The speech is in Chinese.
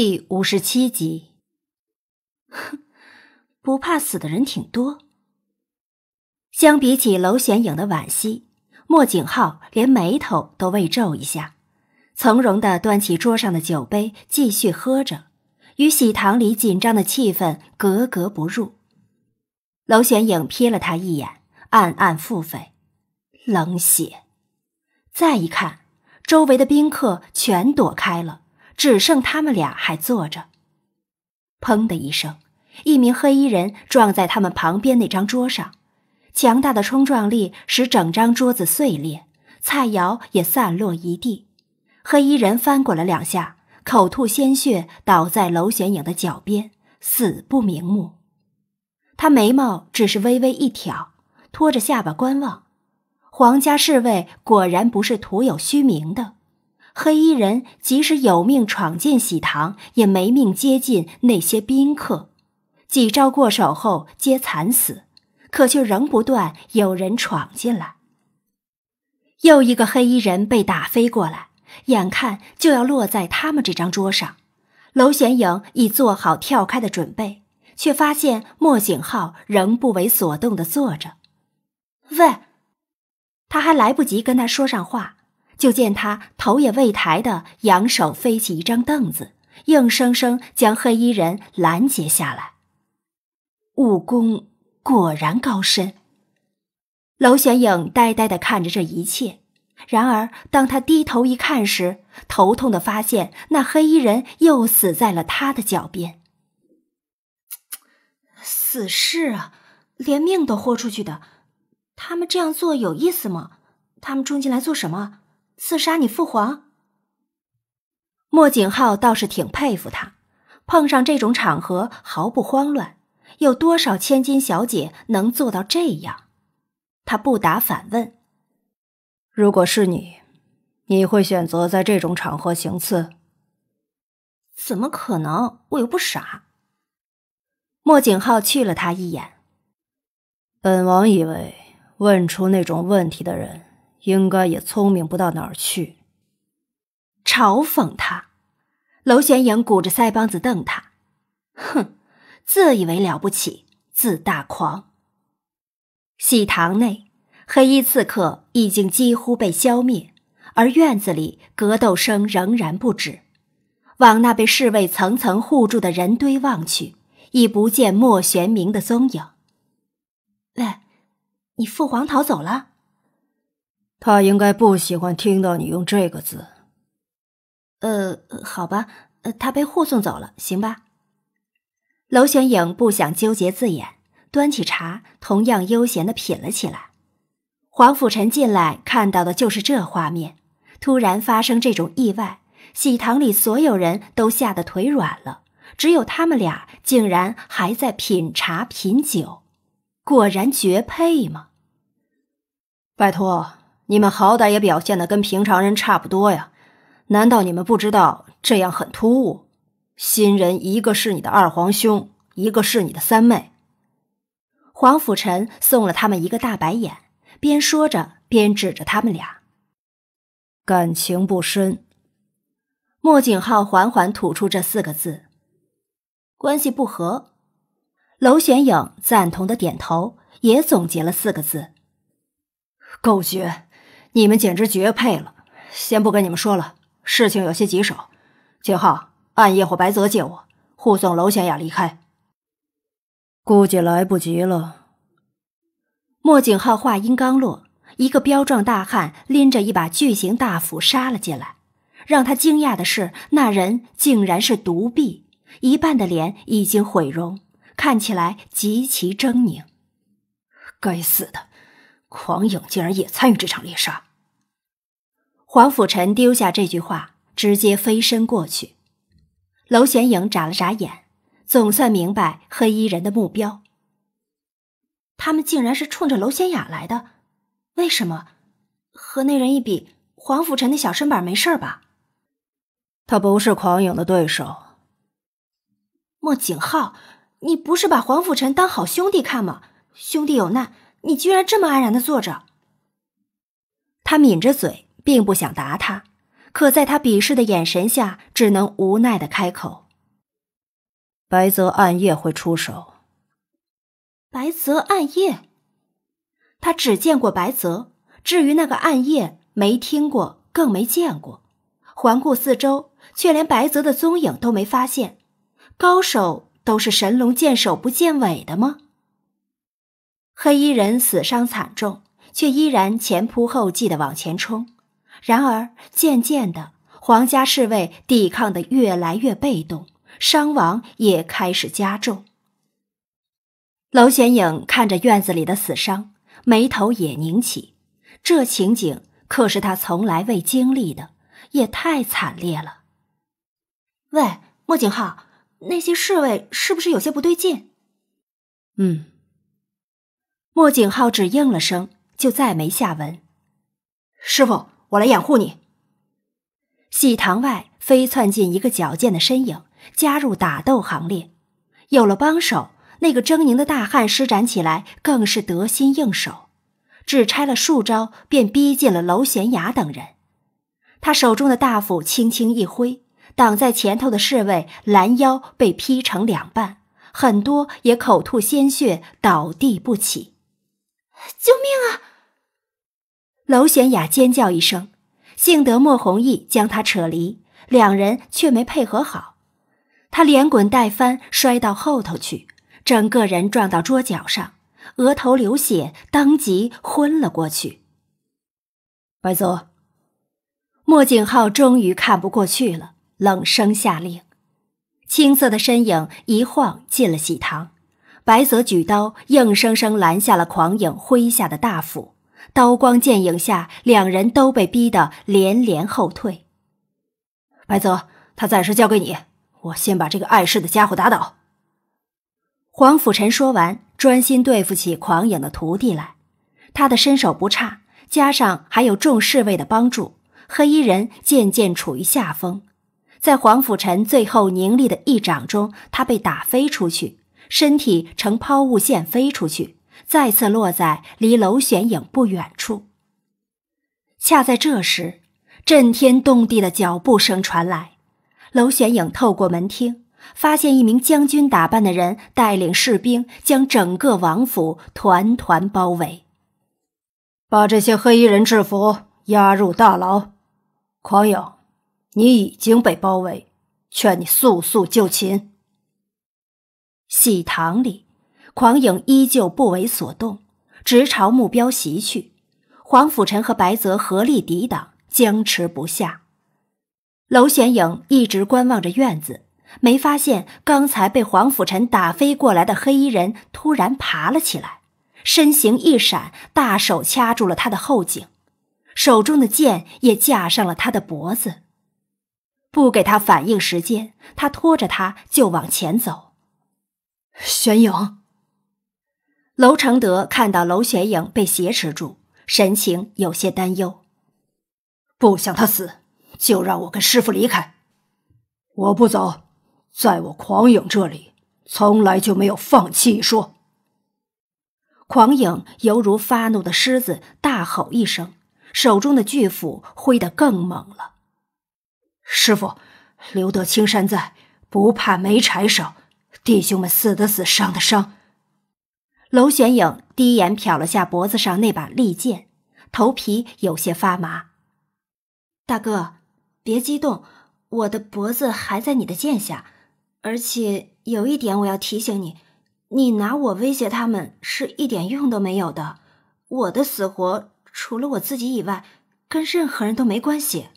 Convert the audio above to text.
第五十七集，哼，不怕死的人挺多。相比起娄玄影的惋惜，莫景浩连眉头都未皱一下，从容的端起桌上的酒杯继续喝着，与喜堂里紧张的气氛格格不入。娄玄影瞥了他一眼，暗暗腹诽，冷血。再一看，周围的宾客全躲开了。只剩他们俩还坐着。砰的一声，一名黑衣人撞在他们旁边那张桌上，强大的冲撞力使整张桌子碎裂，菜肴也散落一地。黑衣人翻滚了两下，口吐鲜血，倒在娄玄影的脚边，死不瞑目。他眉毛只是微微一挑，托着下巴观望。皇家侍卫果然不是徒有虚名的。黑衣人即使有命闯进喜堂，也没命接近那些宾客。几招过手后，皆惨死，可却仍不断有人闯进来。又一个黑衣人被打飞过来，眼看就要落在他们这张桌上，楼玄影已做好跳开的准备，却发现莫景浩仍不为所动的坐着。喂，他还来不及跟他说上话。就见他头也未抬的扬手飞起一张凳子，硬生生将黑衣人拦截下来。武功果然高深。楼玄影呆呆的看着这一切，然而当他低头一看时，头痛的发现那黑衣人又死在了他的脚边。死士啊，连命都豁出去的，他们这样做有意思吗？他们冲进来做什么？刺杀你父皇，莫景浩倒是挺佩服他，碰上这种场合毫不慌乱。有多少千金小姐能做到这样？他不答反问：“如果是你，你会选择在这种场合行刺？”怎么可能？我又不傻。莫景浩去了他一眼：“本王以为问出那种问题的人。”应该也聪明不到哪儿去。嘲讽他，娄玄影鼓着腮帮子瞪他，哼，自以为了不起，自大狂。喜堂内，黑衣刺客已经几乎被消灭，而院子里格斗声仍然不止。往那被侍卫层层护住的人堆望去，已不见莫玄明的踪影。喂，你父皇逃走了？他应该不喜欢听到你用这个字。呃，好吧，他被护送走了，行吧。娄玄影不想纠结字眼，端起茶，同样悠闲的品了起来。黄甫臣进来，看到的就是这画面。突然发生这种意外，喜堂里所有人都吓得腿软了，只有他们俩竟然还在品茶品酒，果然绝配嘛！拜托。你们好歹也表现的跟平常人差不多呀，难道你们不知道这样很突兀？新人一个是你的二皇兄，一个是你的三妹。黄甫臣送了他们一个大白眼，边说着边指着他们俩。感情不深。莫景浩缓缓吐出这四个字。关系不和。娄玄影赞同的点头，也总结了四个字。够绝。你们简直绝配了！先不跟你们说了，事情有些棘手。景浩，暗夜或白泽，借我护送娄小雅离开。估计来不及了。莫景浩话音刚落，一个彪壮大汉拎着一把巨型大斧杀了进来。让他惊讶的是，那人竟然是独臂，一半的脸已经毁容，看起来极其狰狞。该死的，狂影竟然也参与这场猎杀！黄甫臣丢下这句话，直接飞身过去。娄显影眨了眨眼，总算明白黑衣人的目标。他们竟然是冲着娄显雅来的？为什么？和那人一比，黄甫臣那小身板没事吧？他不是狂影的对手。莫景浩，你不是把黄甫臣当好兄弟看吗？兄弟有难，你居然这么安然的坐着？他抿着嘴。并不想答他，可在他鄙视的眼神下，只能无奈的开口：“白泽暗夜会出手。”白泽暗夜，他只见过白泽，至于那个暗夜，没听过，更没见过。环顾四周，却连白泽的踪影都没发现。高手都是神龙见首不见尾的吗？黑衣人死伤惨重，却依然前仆后继的往前冲。然而，渐渐的，皇家侍卫抵抗的越来越被动，伤亡也开始加重。娄显影看着院子里的死伤，眉头也拧起。这情景可是他从来未经历的，也太惨烈了。喂，莫景浩，那些侍卫是不是有些不对劲？嗯。莫景浩只应了声，就再没下文。师傅。我来掩护你。喜堂外飞窜进一个矫健的身影，加入打斗行列。有了帮手，那个狰狞的大汉施展起来更是得心应手。只拆了数招，便逼近了娄贤雅等人。他手中的大斧轻轻一挥，挡在前头的侍卫拦腰被劈成两半，很多也口吐鲜血倒地不起。救命啊！娄玄雅尖叫一声，幸得莫弘毅将她扯离，两人却没配合好，他连滚带翻摔到后头去，整个人撞到桌角上，额头流血，当即昏了过去。白泽，莫景浩终于看不过去了，冷声下令，青色的身影一晃进了喜堂，白泽举刀硬生生拦下了狂影挥下的大斧。刀光剑影下，两人都被逼得连连后退。白泽，他暂时交给你，我先把这个碍事的家伙打倒。黄甫臣说完，专心对付起狂影的徒弟来。他的身手不差，加上还有众侍卫的帮助，黑衣人渐渐处于下风。在黄甫臣最后凝力的一掌中，他被打飞出去，身体呈抛物线飞出去。再次落在离娄玄影不远处。恰在这时，震天动地的脚步声传来。娄玄影透过门厅，发现一名将军打扮的人带领士兵将整个王府团团包围。把这些黑衣人制服，押入大牢。狂影，你已经被包围，劝你速速就擒。喜堂里。狂影依旧不为所动，直朝目标袭去。黄甫臣和白泽合力抵挡，僵持不下。娄玄影一直观望着院子，没发现刚才被黄甫臣打飞过来的黑衣人突然爬了起来，身形一闪，大手掐住了他的后颈，手中的剑也架上了他的脖子，不给他反应时间，他拖着他就往前走。玄影。娄承德看到娄玄影被挟持住，神情有些担忧。不想他死，就让我跟师傅离开。我不走，在我狂影这里，从来就没有放弃一说。狂影犹如发怒的狮子，大吼一声，手中的巨斧挥得更猛了。师傅，留得青山在，不怕没柴烧。弟兄们，死的死，伤的伤。娄玄影低眼瞟了下脖子上那把利剑，头皮有些发麻。大哥，别激动，我的脖子还在你的剑下，而且有一点我要提醒你，你拿我威胁他们是一点用都没有的。我的死活除了我自己以外，跟任何人都没关系。